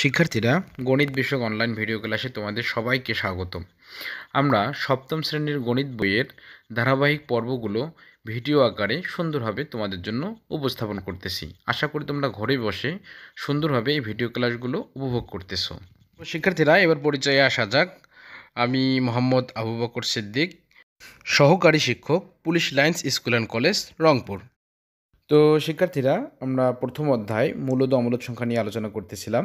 শিক্ষার্থীরা গণিত বিষয়ক অনলাইন ভিডিও ক্লাসে তোমাদের সবাইকে স্বাগতম আমরা সপ্তম শ্রেণীর গণিত বইয়ের ধারাবাহিক পর্বগুলো ভিডিও আকারে সুন্দরভাবে তোমাদের জন্য উপস্থাপন করতেছি আশা করি তোমরা ঘরে বসে সুন্দরভাবে এই ভিডিও ক্লাসগুলো উপভোগ করতেছো শিক্ষার্থীরা এবার পরিচয়ে আসা যাক আমি মোহাম্মদ আবু বকর সিদ্দিক সহকারী শিক্ষক police lines school and college Rangpur তো শিক্ষার্থীরা আমরা প্রথম অধ্যায় মূলত অমূলত সংখ্যা নিয়ে আলোচনা করতেছিলাম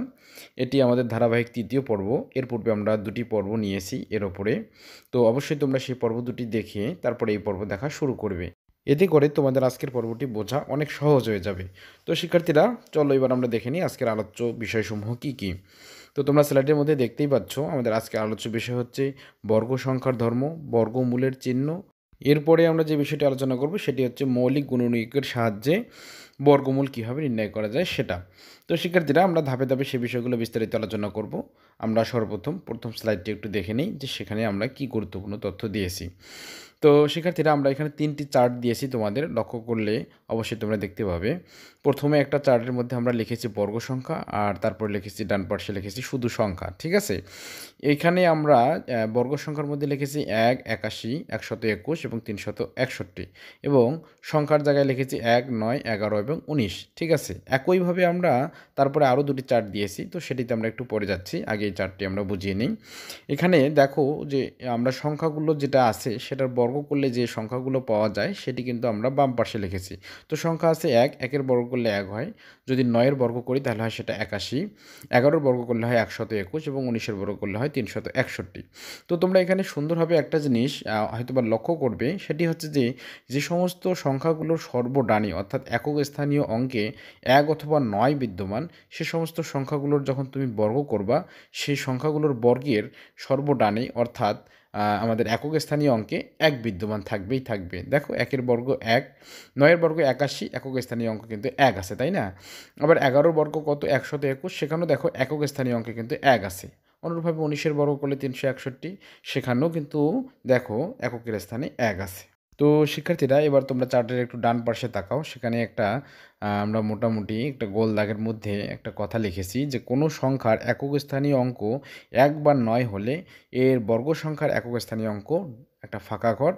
এটি আমাদের ধারাবাহিক তৃতীয় পর্ব এর পূর্বে আমরা দুটি পর্ব নিয়েছি এর ওপরে তো অবশ্যই তোমরা সেই পর্ব দুটি দেখে তারপরে এই পর্ব দেখা শুরু করবে এতে করে তোমাদের আজকের পর্বটি বোঝা অনেক সহজ হয়ে যাবে তো শিক্ষার্থীরা চলো এবার আমরা দেখে নিই আজকের আলোচ্য বিষয়সমূহ কী কী তো তোমরা স্লাইডের মধ্যে দেখতেই পাচ্ছ আমাদের আজকের আলোচ্য বিষয় হচ্ছে বর্গ সংখ্যার ধর্ম বর্গমূলের চিহ্ন এরপরে আমরা যে বিষয়টি আলোচনা করব সেটি হচ্ছে মৌলিক গুণনীয়কের সাহায্যে বর্গমূল কীভাবে নির্ণয় করা যায় সেটা তো শিক্ষার্থীরা আমরা ধাপে ধাপে সে বিষয়গুলো বিস্তারিত আলোচনা করব আমরা সর্বপ্রথম প্রথম স্লাইডটি একটু দেখে নিই যে সেখানে আমরা কি গুরুত্বপূর্ণ তথ্য দিয়েছি তো শিক্ষার্থীরা আমরা এখানে তিনটি চার্ট দিয়েছি তোমাদের লক্ষ্য করলে অবশ্যই তোমরা দেখতে পাবে প্রথমে একটা চার্টের মধ্যে আমরা লিখেছি বর্গ সংখ্যা আর তারপর লিখেছি ডান পার্শ্বে লিখেছি শুধু সংখ্যা ঠিক আছে এখানে আমরা বর্গ সংখ্যার মধ্যে লিখেছি এক একাশি একশত একুশ এবং তিনশত একষট্টি এবং সংখ্যার জায়গায় লিখেছি এক নয় এগারো এবং উনিশ ঠিক আছে একইভাবে আমরা তারপরে আরও দুটি চার্ট দিয়েছি তো সেটিতে আমরা একটু পরে যাচ্ছি আগে এই চার্টটি আমরা বুঝিয়ে নিই এখানে দেখো যে আমরা সংখ্যাগুলো যেটা আছে সেটার বর্গ করলে যে সংখ্যাগুলো পাওয়া যায় সেটি কিন্তু আমরা বাম পাশে লিখেছি তো সংখ্যা আছে এক একের বর্গ করলে এক হয় যদি নয়ের বর্গ করি তাহলে হয় সেটা একাশি এগারোর বর্গ করলে হয় একশত একুশ এবং উনিশের বর্গ করলে হয় তিনশত একষট্টি তো তোমরা এখানে সুন্দরভাবে একটা জিনিস হয়তোবা লক্ষ্য করবে সেটি হচ্ছে যে যে সমস্ত সংখ্যাগুলোর সর্বডানি অর্থাৎ একক স্থানীয় অঙ্কে এক অথবা নয় বিদ্যমান বিদ্যমান সে সমস্ত সংখ্যাগুলোর যখন তুমি বর্গ করবা সেই সংখ্যাগুলোর বর্গের সর্বডানে অর্থাৎ আমাদের একক স্থানীয় অঙ্কে এক বিদ্যমান থাকবেই থাকবে দেখো একের বর্গ এক নয়ের বর্গ একাশি একক স্থানীয় অঙ্ক কিন্তু এক আছে তাই না আবার এগারোর বর্গ কত একশত একুশ সেখানেও দেখো একক স্থানীয় অঙ্কে কিন্তু এক আছে অনুরূপভাবে উনিশের বর্গ করলে তিনশো একষট্টি সেখানেও কিন্তু দেখো এককের স্থানে এক আছে তো শিক্ষার্থীরা এবার তোমরা চার্টের একটু ডান পাশে তাকাও সেখানে একটা আমরা মোটামুটি একটা গোল দাগের মধ্যে একটা কথা লিখেছি যে কোনো সংখ্যার একক স্থানীয় অঙ্ক এক বা নয় হলে এর বর্গ সংখ্যার একক স্থানীয় অঙ্ক একটা ফাঁকা ঘর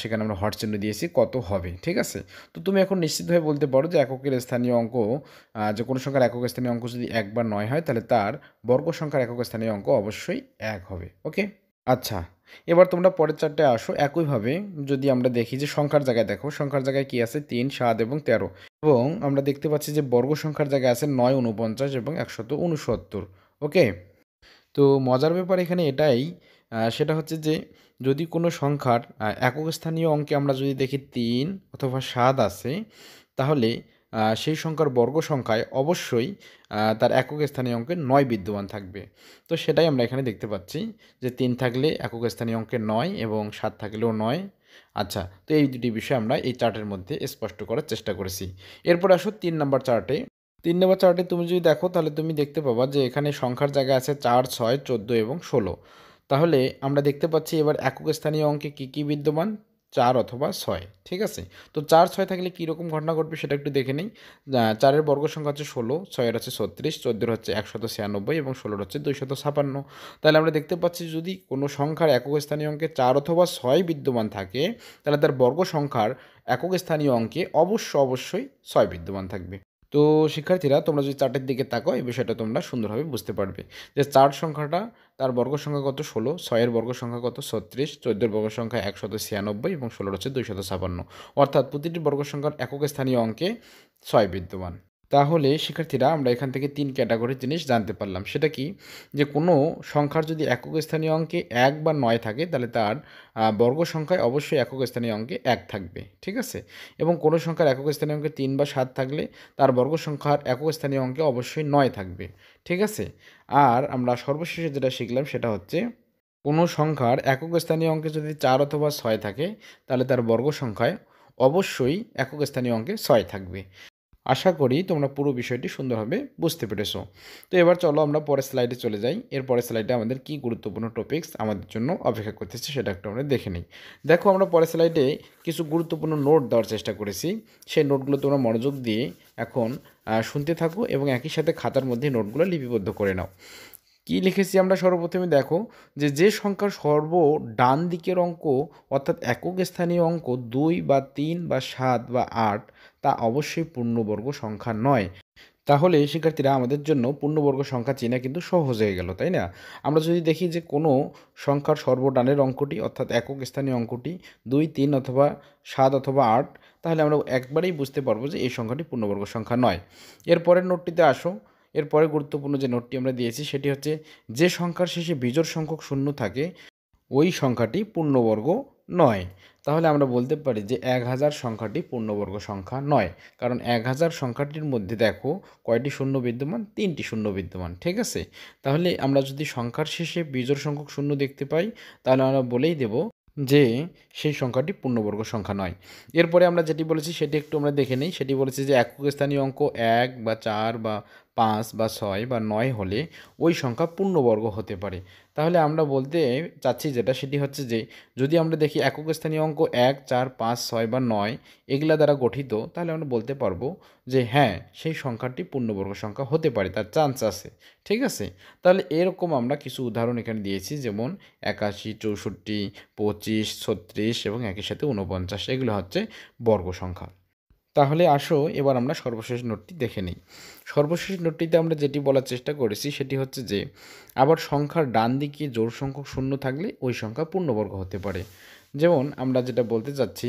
সেখানে আমরা হট চিহ্ন দিয়েছি কত হবে ঠিক আছে তো তুমি এখন নিশ্চিতভাবে বলতে পারো যে এককের স্থানীয় অঙ্ক যে কোনো সংখ্যার একক স্থানীয় অঙ্ক যদি এক বা নয় হয় তাহলে তার বর্গ সংখ্যার একক স্থানীয় অঙ্ক অবশ্যই এক হবে ওকে আচ্ছা এবার তোমরা পরের চারটে আসো একইভাবে যদি আমরা দেখি যে সংখ্যার জায়গায় দেখো সংখ্যার জায়গায় কি আছে তিন সাত এবং তেরো এবং আমরা দেখতে পাচ্ছি যে বর্গ সংখ্যার জায়গায় আছে নয় উনপঞ্চাশ এবং একশত উনসত্তর ওকে তো মজার ব্যাপার এখানে এটাই সেটা হচ্ছে যে যদি কোনো সংখ্যার একক স্থানীয় অঙ্কে আমরা যদি দেখি তিন অথবা সাত আছে তাহলে সেই সংখ্যার বর্গ সংখ্যায় অবশ্যই তার একক স্থানীয় অঙ্কে নয় বিদ্যমান থাকবে তো সেটাই আমরা এখানে দেখতে পাচ্ছি যে তিন থাকলে একক স্থানীয় অঙ্কে নয় এবং সাত থাকলেও নয় আচ্ছা তো এই দুটি বিষয় আমরা এই চার্টের মধ্যে স্পষ্ট করার চেষ্টা করেছি এরপর আসো তিন নম্বর চার্টে তিন নম্বর চার্টে তুমি যদি দেখো তাহলে তুমি দেখতে পাবা যে এখানে সংখ্যার জায়গা আছে চার ছয় চোদ্দো এবং ষোলো তাহলে আমরা দেখতে পাচ্ছি এবার একক স্থানীয় অঙ্কে কী কী বিদ্যমান চার অথবা ছয় ঠিক আছে তো চার ছয় থাকলে কীরকম ঘটনা ঘটবে সেটা একটু দেখে নিই চারের বর্গ সংখ্যা হচ্ছে ষোলো ছয়ের হচ্ছে ছত্রিশ চোদ্দোর হচ্ছে একশত ছিয়ানব্বই এবং ষোলোর হচ্ছে দুইশত ছাপান্ন তাহলে আমরা দেখতে পাচ্ছি যদি কোনো সংখ্যার একক স্থানীয় অঙ্কে চার অথবা ছয় বিদ্যমান থাকে তাহলে তার বর্গ সংখ্যার একক স্থানীয় অঙ্কে অবশ্য অবশ্যই ছয় বিদ্যমান থাকবে তো শিক্ষার্থীরা তোমরা যদি চার্টের দিকে তাকো এই বিষয়টা তোমরা সুন্দরভাবে বুঝতে পারবে যে চার্ট সংখ্যাটা তার বর্গ সংখ্যা কত ষোলো ছয়ের বর্গ সংখ্যা কত ছত্রিশ চোদ্দোর বর্গ সংখ্যা একশত ছিয়ানব্বই এবং ষোলোর হচ্ছে দুইশত ছাপান্ন অর্থাৎ প্রতিটি বর্গ সংখ্যার একক স্থানীয় অঙ্কে ছয় বিদ্যমান তাহলে শিক্ষার্থীরা আমরা এখান থেকে তিন ক্যাটাগরির জিনিস জানতে পারলাম সেটা কি যে কোনো সংখ্যার যদি একক স্থানীয় অঙ্কে এক বা নয় থাকে তাহলে তার বর্গ সংখ্যায় অবশ্যই একক স্থানীয় অঙ্কে এক থাকবে ঠিক আছে এবং কোনো সংখ্যার একক স্থানীয় অঙ্কে তিন বা সাত থাকলে তার বর্গ সংখ্যার একক স্থানীয় অঙ্কে অবশ্যই নয় থাকবে ঠিক আছে আর আমরা সর্বশেষে যেটা শিখলাম সেটা হচ্ছে কোনো সংখ্যার একক স্থানীয় অঙ্কে যদি চার অথবা ছয় থাকে তাহলে তার বর্গ সংখ্যায় অবশ্যই একক স্থানীয় অঙ্কে ছয় থাকবে আশা করি তোমরা পুরো বিষয়টি সুন্দরভাবে বুঝতে পেরেছো তো এবার চলো আমরা পরের স্লাইডে চলে যাই এর পরের স্লাইডে আমাদের কি গুরুত্বপূর্ণ টপিক্স আমাদের জন্য অপেক্ষা করতেছে সেটা একটু আমরা দেখে নিই দেখো আমরা পরের স্লাইডে কিছু গুরুত্বপূর্ণ নোট দেওয়ার চেষ্টা করেছি সেই নোটগুলো তোমরা মনোযোগ দিয়ে এখন শুনতে থাকো এবং একই সাথে খাতার মধ্যে নোটগুলো লিপিবদ্ধ করে নাও কি লিখেছি আমরা সর্বপ্রথমে দেখো যে যে সংখ্যার সর্ব ডান দিকের অঙ্ক অর্থাৎ একক স্থানীয় অঙ্ক দুই বা তিন বা সাত বা আট তা অবশ্যই পূর্ণবর্গ সংখ্যা নয় তাহলে শিক্ষার্থীরা আমাদের জন্য পূর্ণবর্গ সংখ্যা চেনা কিন্তু সহজ হয়ে গেল তাই না আমরা যদি দেখি যে কোনো সংখ্যার সর্বডানের অঙ্কটি অর্থাৎ একক স্থানীয় অঙ্কটি দুই তিন অথবা সাত অথবা আট তাহলে আমরা একবারেই বুঝতে পারবো যে এই সংখ্যাটি পূর্ণবর্গ সংখ্যা নয় এরপরের নোটটিতে আসো এরপরে গুরুত্বপূর্ণ যে নোটটি আমরা দিয়েছি সেটি হচ্ছে যে সংখ্যার শেষে বিজোড় সংখ্যক শূন্য থাকে ওই সংখ্যাটি পূর্ণবর্গ নয় তাহলে আমরা বলতে পারি যে এক হাজার সংখ্যাটি পূর্ণবর্গ সংখ্যা নয় কারণ এক হাজার সংখ্যাটির মধ্যে দেখো কয়টি শূন্য বিদ্যমান তিনটি শূন্য বিদ্যমান ঠিক আছে তাহলে আমরা যদি সংখ্যার শেষে বিজোর সংখ্যক শূন্য দেখতে পাই তাহলে আমরা বলেই দেব যে সেই সংখ্যাটি পূর্ণবর্গ সংখ্যা নয় এরপরে আমরা যেটি বলেছি সেটি একটু আমরা দেখে নিই সেটি বলেছি যে একক স্থানীয় অঙ্ক এক বা চার বা পাঁচ বা ছয় বা নয় হলে ওই সংখ্যা পূর্ণবর্গ হতে পারে তাহলে আমরা বলতে চাচ্ছি যেটা সেটি হচ্ছে যে যদি আমরা দেখি একক স্থানীয় অঙ্ক এক চার পাঁচ ছয় বা নয় এগুলা দ্বারা গঠিত তাহলে আমরা বলতে পারবো যে হ্যাঁ সেই সংখ্যাটি পূর্ণবর্গ সংখ্যা হতে পারে তার চান্স আছে ঠিক আছে তাহলে এরকম আমরা কিছু উদাহরণ এখানে দিয়েছি যেমন একাশি চৌষট্টি পঁচিশ ছত্রিশ এবং একই সাথে ঊনপঞ্চাশ এগুলো হচ্ছে বর্গ সংখ্যা তাহলে আসো এবার আমরা সর্বশেষ নোটটি দেখে নিই সর্বশেষ নোটটিতে আমরা যেটি বলার চেষ্টা করেছি সেটি হচ্ছে যে আবার সংখ্যার ডান দিকে জোর সংখ্যক শূন্য থাকলে ওই সংখ্যা পূর্ণবর্গ হতে পারে যেমন আমরা যেটা বলতে চাচ্ছি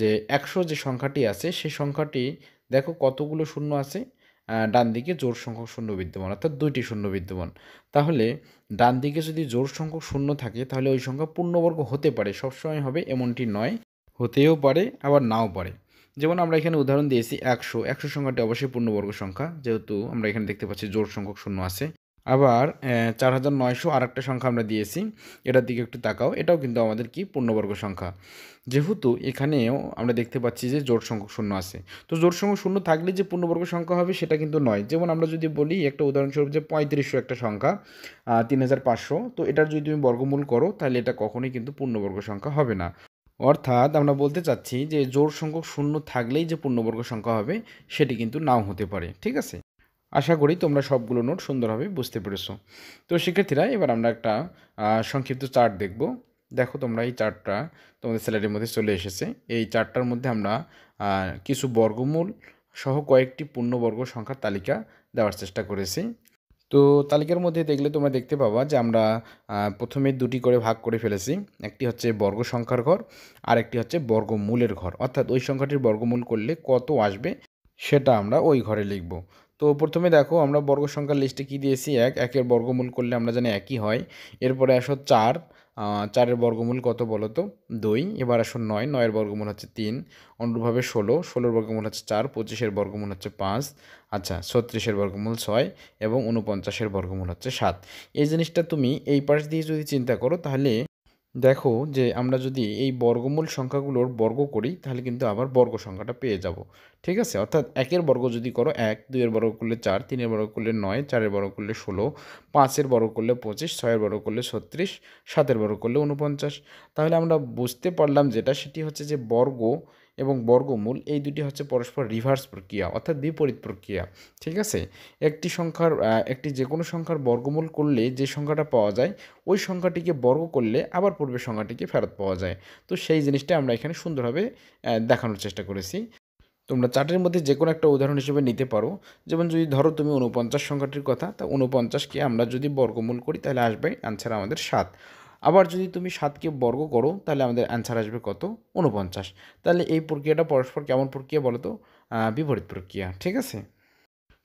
যে একশো যে সংখ্যাটি আছে সেই সংখ্যাটি দেখো কতগুলো শূন্য আছে ডান দিকে জোর সংখ্যক শূন্য বিদ্যমান অর্থাৎ দুইটি শূন্য বিদ্যমান তাহলে ডান দিকে যদি জোর সংখ্যক শূন্য থাকে তাহলে ওই সংখ্যা পূর্ণবর্গ হতে পারে সবসময় হবে এমনটি নয় হতেও পারে আবার নাও পারে যেমন আমরা এখানে উদাহরণ দিয়েছি একশো একশো সংখ্যাটি অবশ্যই পূর্ণবর্গ সংখ্যা যেহেতু আমরা এখানে দেখতে পাচ্ছি জোর সংখ্যক শূন্য আছে আবার চার হাজার নয়শো আর একটা সংখ্যা আমরা দিয়েছি এটার দিকে একটু তাকাও এটাও কিন্তু আমাদের কি পূর্ণবর্গ সংখ্যা যেহেতু এখানেও আমরা দেখতে পাচ্ছি যে জোর সংখ্যক শূন্য আছে তো জোর সংখ্যক শূন্য থাকলে যে পূর্ণবর্গ সংখ্যা হবে সেটা কিন্তু নয় যেমন আমরা যদি বলি একটা উদাহরণস্বরূপ যে পঁয়ত্রিশশো একটা সংখ্যা তিন হাজার পাঁচশো তো এটার যদি তুমি বর্গমূল করো তাহলে এটা কখনোই কিন্তু পূর্ণবর্গ সংখ্যা হবে না অর্থাৎ আমরা বলতে চাচ্ছি যে জোর সংখ্যক শূন্য থাকলেই যে পূর্ণবর্গ সংখ্যা হবে সেটি কিন্তু নাও হতে পারে ঠিক আছে আশা করি তোমরা সবগুলো নোট সুন্দরভাবে বুঝতে পেরেছো তো শিক্ষার্থীরা এবার আমরা একটা সংক্ষিপ্ত চার্ট দেখব দেখো তোমরা এই চার্টটা তোমাদের স্যালারির মধ্যে চলে এসেছে এই চার্টটার মধ্যে আমরা কিছু বর্গমূল সহ কয়েকটি পূর্ণবর্গ সংখ্যার তালিকা দেওয়ার চেষ্টা করেছি তো তালিকার মধ্যে দেখলে তোমরা দেখতে পাবা যে আমরা প্রথমে দুটি করে ভাগ করে ফেলেছি একটি হচ্ছে বর্গ সংখ্যার ঘর আর একটি হচ্ছে বর্গমূলের ঘর অর্থাৎ ওই সংখ্যাটির বর্গমূল করলে কত আসবে সেটা আমরা ওই ঘরে লিখব তো প্রথমে দেখো আমরা বর্গ সংখ্যার লিস্টে কী দিয়েছি এক একের বর্গমূল করলে আমরা জানি একই হয় এরপরে আসো চার চারের বর্গমূল কত বলো তো দুই এবার আসুন নয় নয়ের বর্গমূল হচ্ছে তিন অনুরূপভাবে ষোলো ষোলোর বর্গমূল হচ্ছে চার পঁচিশের বর্গমূল হচ্ছে পাঁচ আচ্ছা ছত্রিশের বর্গমূল ছয় এবং উনপঞ্চাশের বর্গমূল হচ্ছে সাত এই জিনিসটা তুমি এই পাশ দিয়ে যদি চিন্তা করো তাহলে দেখো যে আমরা যদি এই বর্গমূল সংখ্যাগুলোর বর্গ করি তাহলে কিন্তু আবার বর্গ সংখ্যাটা পেয়ে যাব ঠিক আছে অর্থাৎ একের বর্গ যদি করো এক দুইয়ের বর্গ করলে চার তিনের বর্গ করলে নয় চারের বর্গ করলে ষোলো পাঁচের বর্গ করলে পঁচিশ ছয়ের বর্গ করলে ছত্রিশ সাতের বর্গ করলে উনপঞ্চাশ তাহলে আমরা বুঝতে পারলাম যেটা সেটি হচ্ছে যে বর্গ এবং বর্গমূল এই দুটি হচ্ছে পরস্পর রিভার্স প্রক্রিয়া অর্থাৎ বিপরীত প্রক্রিয়া ঠিক আছে একটি সংখ্যার একটি যে কোনো সংখ্যার বর্গমূল করলে যে সংখ্যাটা পাওয়া যায় ওই সংখ্যাটিকে বর্গ করলে আবার পূর্বের সংখ্যাটিকে ফেরত পাওয়া যায় তো সেই জিনিসটা আমরা এখানে সুন্দরভাবে দেখানোর চেষ্টা করেছি তোমরা চার্টের মধ্যে যে কোনো একটা উদাহরণ হিসেবে নিতে পারো যেমন যদি ধরো তুমি উনপঞ্চাশ সংখ্যাটির কথা তা উনপঞ্চাশকে আমরা যদি বর্গমূল করি তাহলে আসবে আনসার আমাদের সাত আবার যদি তুমি সাতকে বর্গ করো তাহলে আমাদের অ্যান্সার আসবে কত উনপঞ্চাশ তাহলে এই প্রক্রিয়াটা পরস্পর কেমন প্রক্রিয়া বলো তো বিপরীত প্রক্রিয়া ঠিক আছে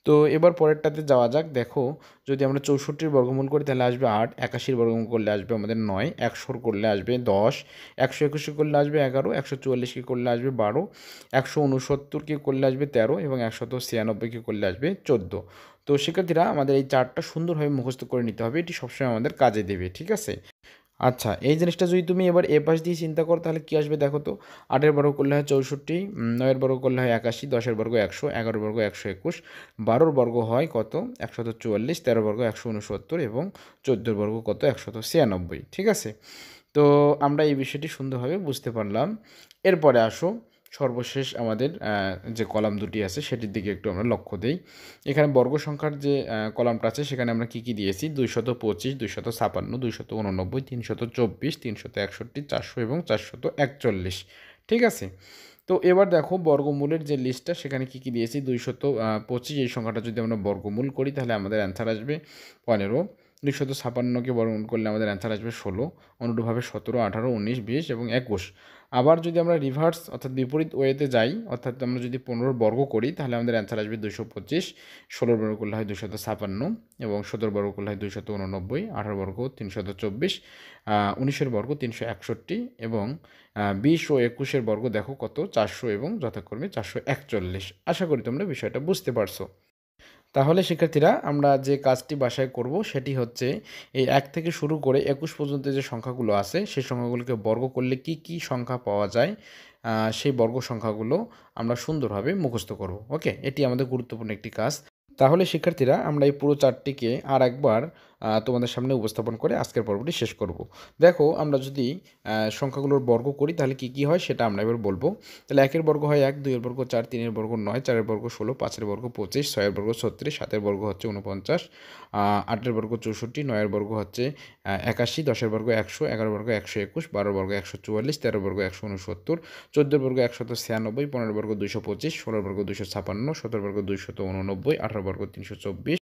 তো এবার পরেরটাতে যাওয়া যাক দেখো যদি আমরা চৌষট্টির বর্গমূল করি তাহলে আসবে আট একাশির বর্গমূল করলে আসবে আমাদের নয় একশোর করলে আসবে দশ একশো একুশে করলে আসবে এগারো একশো চুয়াল্লিশকে করলে আসবে বারো একশো উনসত্তরকে করলে আসবে তেরো এবং একশো ছিয়ানব্বইকে করলে আসবে চোদ্দো তো শিক্ষার্থীরা আমাদের এই চারটা সুন্দরভাবে মুখস্থ করে নিতে হবে এটি সবসময় আমাদের কাজে দেবে ঠিক আছে আচ্ছা এই জিনিসটা যদি তুমি এবার এ পাশ দিয়ে চিন্তা করো তাহলে কী আসবে দেখো তো আটের বর্গ করলে হয় চৌষট্টি নয়ের বর্গ করলে হয় একাশি দশের বর্গ একশো এগারো বর্গ একশো একুশ বারোর বর্গ হয় কত একশত চুয়াল্লিশ তেরো বর্গ একশো উনসত্তর এবং চোদ্দোর বর্গ কত একশত ছিয়ানব্বই ঠিক আছে তো আমরা এই বিষয়টি সুন্দরভাবে বুঝতে পারলাম এরপরে আসো সর্বশেষ আমাদের যে কলাম দুটি আছে সেটির দিকে একটু আমরা লক্ষ্য দিই এখানে বর্গ সংখ্যার যে কলামটা আছে সেখানে আমরা কি কি দিয়েছি দুইশত পঁচিশ দুইশত ছাপান্ন দুইশত উননব্বই তিনশত চব্বিশ তিনশত একষট্টি চারশো এবং চারশত একচল্লিশ ঠিক আছে তো এবার দেখো বর্গমূলের যে লিস্টটা সেখানে কি কি দিয়েছি দুইশত পঁচিশ এই সংখ্যাটা যদি আমরা বর্গমূল করি তাহলে আমাদের অ্যান্সার আসবে পনেরো দুইশত ছাপান্নকে বর্গমূল করলে আমাদের অ্যান্সার আসবে ষোলো অনুরূপভাবে সতেরো আঠারো উনিশ বিশ এবং একুশ আবার যদি আমরা রিভার্স অর্থাৎ বিপরীত ওয়েতে যাই অর্থাৎ আমরা যদি পনেরোর বর্গ করি তাহলে আমাদের অ্যান্সার আসবে দুশো পঁচিশ ষোলোর বর্গ করলে হয় দুশত ছাপান্ন এবং সতেরো বর্গ করলে হয় দুশত উননব্বই আঠারো বর্গ তিনশত চব্বিশ উনিশের বর্গ তিনশো একষট্টি এবং বিশ ও একুশের বর্গ দেখো কত চারশো এবং যথাক্রমে চারশো একচল্লিশ আশা করি তোমরা বিষয়টা বুঝতে পারছো তাহলে শিক্ষার্থীরা আমরা যে কাজটি বাসায় করব সেটি হচ্ছে এই এক থেকে শুরু করে একুশ পর্যন্ত যে সংখ্যাগুলো আছে সেই সংখ্যাগুলোকে বর্গ করলে কি কি সংখ্যা পাওয়া যায় সেই বর্গ সংখ্যাগুলো আমরা সুন্দরভাবে মুখস্থ করব ওকে এটি আমাদের গুরুত্বপূর্ণ একটি কাজ তাহলে শিক্ষার্থীরা আমরা এই পুরো চারটিকে আর একবার তোমাদের সামনে উপস্থাপন করে আজকের পর্বটি শেষ করব দেখো আমরা যদি সংখ্যাগুলোর বর্গ করি তাহলে কি কি হয় সেটা আমরা এবার বলবো তাহলে একের বর্গ হয় এক দুইয়ের বর্গ চার তিনের বর্গ নয় চারের বর্গ ষোলো পাঁচের বর্গ পঁচিশ ছয়ের বর্গ ছত্রিশ সাতের বর্গ হচ্ছে উনপঞ্চাশ আটের বর্গ চৌষট্টি নয়ের বর্গ হচ্ছে একাশি দশের বর্গ একশো এগারো বর্গ একশো একুশ বারো বর্গ একশো চুয়াল্লিশ তেরো বর্গ একশো উনসত্তর চোদ্দো বর্গ একশত ছিয়ানব্বই পনেরো বর্গ দুশো পঁচিশ ষোলো বর্গ দুশো ছাপান্ন সতেরো বর্গ দুইশত উননব্বই আঠারো বর্গ তিনশো চব্বিশ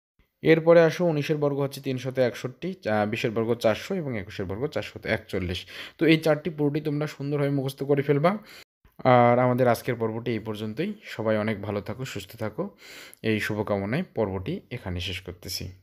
এরপরে আসো উনিশের বর্গ হচ্ছে তিনশত একষট্টি বিশের বর্গ চারশো এবং একুশের বর্গ চারশত একচল্লিশ তো এই চারটি পুরোটি তোমরা সুন্দরভাবে মুখস্থ করে ফেলবা আর আমাদের আজকের পর্বটি এই পর্যন্তই সবাই অনেক ভালো থাকো সুস্থ থাকো এই শুভকামনায় পর্বটি এখানে শেষ করতেছি